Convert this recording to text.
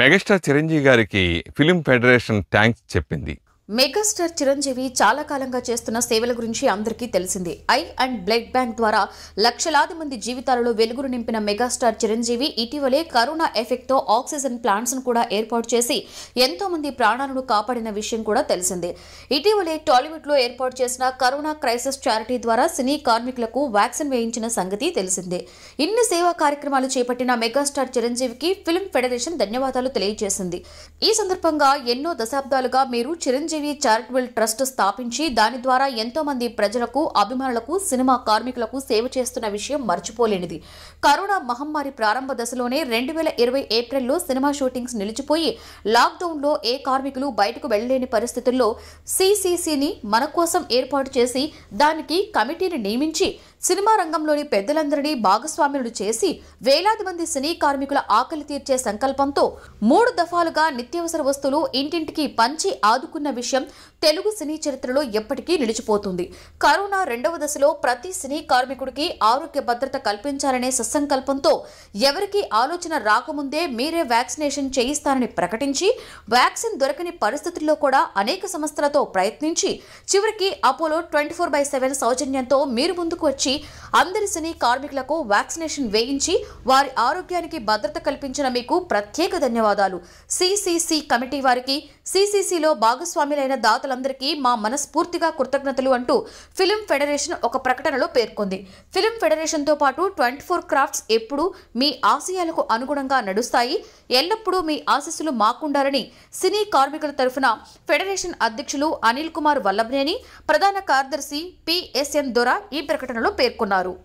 megastar Chiranjeevi గారికి film federation thanks చెప్పింది megastar Chiranjeevi చాలా కాలంగా చేస్తున్న సేవల గురించి అందరికీ తెలిసిందే ఐ అండ్ బ్లడ్ బ్యాంక్ ద్వారా లక్షలాది మంది జీవితాలలో వెలుగులు నింపిన మెగాస్టార్ చిరంజీవి ఇటీవలే కరోనా ఎఫెక్ట్తో ఆక్సిజన్ ప్లాంట్స్ను కూడా ఏర్పాటు చేసి ఎంతో మంది ప్రాణాలను కాపాడిన విషయం కూడా తెలిసిందే ఇటీవలే టాలీవుడ్లో ఏర్పాటు చేసిన కరోనా క్రైసిస్ చారిటీ ద్వారా సినీ కార్మికులకు వ్యాక్సిన్ వేయించిన సంగతి తెలిసిందే ఇన్ని సేవా కార్యక్రమాలు చేపట్టిన మెగాస్టార్ చిరంజీవికి ఫిల్మ్ ఫెడరేషన్ ధన్యవాదాలు తెలియజేసింది ఈ సందర్భంగా ఎన్నో దశాబ్దాలుగా మీరు చిరంజీవి చిరంజీవి చారిటబుల్ ట్రస్ట్ స్థాపించి దాని ద్వారా ఎంతో మంది ప్రజలకు అభిమానులకు సినిమా కార్మికులకు సేవ చేస్తున్న విషయం మర్చిపోలేనిది కరోనా మహమ్మారి ప్రారంభ దశలోనే రెండు వేల ఇరవై ఏప్రిల్లో సినిమా షూటింగ్స్ నిలిచిపోయి లాక్డౌన్లో ఏ కార్మికులు బయటకు వెళ్లలేని పరిస్థితుల్లో సిసిసిని మన కోసం ఏర్పాటు చేసి దానికి కమిటీని నియమించి సినిమా రంగంలోని పెద్దలందరినీ భాగస్వాములు చేసి వేలాది మంది సినీ కార్మికుల ఆకలి తీర్చే సంకల్పంతో మూడు దఫాలుగా నిత్యావసర వస్తువులు ఇంటింటికి పంచి ఆదుకున్న విషయం తెలుగు సినీ చరిత్రలో ఎప్పటికీ నిలిచిపోతుంది కరోనా రెండవ దశలో ప్రతి సినీ కార్మికుడికి ఆరోగ్య భద్రత కల్పించాలనే సత్సంకల్పంతో ఎవరికి ఆలోచన రాకముందే మీరే వ్యాక్సినేషన్ చేయిస్తానని ప్రకటించి వ్యాక్సిన్ దొరకని పరిస్థితుల్లో కూడా అనేక సంస్థలతో ప్రయత్నించి చివరికి Apollo twenty four by seven సౌజన్యంతో మీరు ముందుకు వచ్చి అందరి సినీ కార్మికులకు వ్యాక్సినేషన్ వేయించి వారి ఆరోగ్యానికి భద్రత కల్పించిన మీకు ప్రత్యేక ధన్యవాదాలు సిసిసి కమిటీ వారికి సిసిసిలో భాగస్వాములైన దాతలందరికీ మా మనస్ఫూర్తిగా కృతజ్ఞతలు అంటూ ఫిలిం ఫెడరేషన్ ఒక ప్రకటనలో పేర్కొంది ఫిలిం ఫెడరేషన్తో పాటు ట్వంటీ ఫోర్ క్రాఫ్ట్స్ ఎప్పుడూ మీ ఆశయాలకు అనుగుణంగా నడుస్తాయి ఎల్లప్పుడూ మీ ఆశీస్సులు మాకుండాలని సినీ కార్మికుల తరఫున ఫెడరేషన్ అధ్యక్షులు అనిల్ కుమార్ వల్లభనేని ప్రధాన కార్యదర్శి పిఎస్ఎన్ దొర ఈ ప్రకటనలో పేర్కొన్నారు